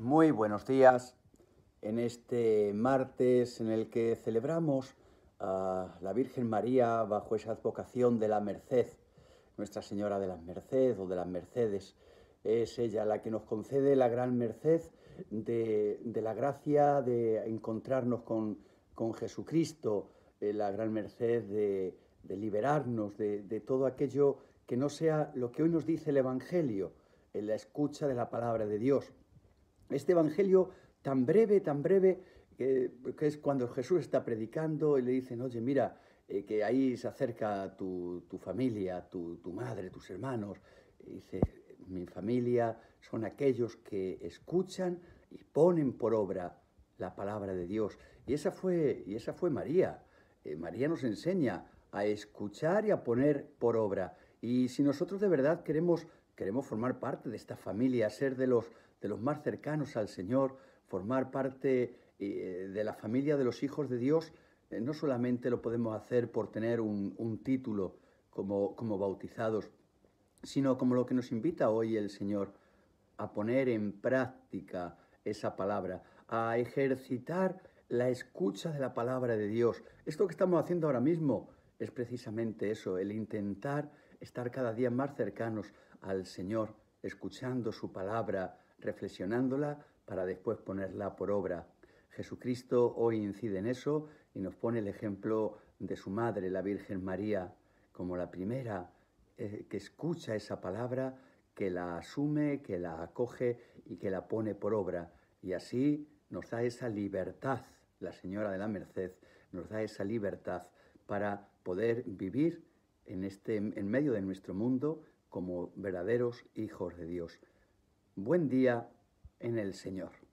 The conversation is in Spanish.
Muy buenos días. En este martes en el que celebramos a la Virgen María bajo esa advocación de la Merced, Nuestra Señora de las Merced o de las Mercedes, es ella la que nos concede la gran merced de, la gracia de encontrarnos con, Jesucristo, eh, la gran merced de, liberarnos de, de todo aquello que no sea lo que hoy nos dice el Evangelio, en la escucha de la palabra de Dios. Este Evangelio tan breve, tan breve, que, es cuando Jesús está predicando y le dicen, oye, mira, eh, que ahí se acerca tu, familia, tu, madre, tus hermanos. dice, mi familia son aquellos que escuchan y ponen por obra la palabra de Dios. Y esa fue, y esa fue María. Eh, María nos enseña a escuchar y a poner por obra. Y si nosotros de verdad queremos, queremos formar parte de esta familia, ser de los, de los más cercanos al Señor, formar parte eh, de la familia de los hijos de Dios, eh, no solamente lo podemos hacer por tener un, título como, como bautizados, sino como lo que nos invita hoy el Señor, a poner en práctica esa palabra, a ejercitar la escucha de la palabra de Dios. Esto que estamos haciendo ahora mismo, es precisamente eso, el intentar estar cada día más cercanos al Señor, escuchando su palabra, reflexionándola para después ponerla por obra. Jesucristo hoy incide en eso y nos pone el ejemplo de su madre, la Virgen María, como la primera eh, que escucha esa palabra, que la asume, que la acoge y que la pone por obra. Y así nos da esa libertad, la Señora de la Merced nos da esa libertad para poder vivir en, este, en medio de nuestro mundo como verdaderos hijos de Dios. Buen día en el Señor.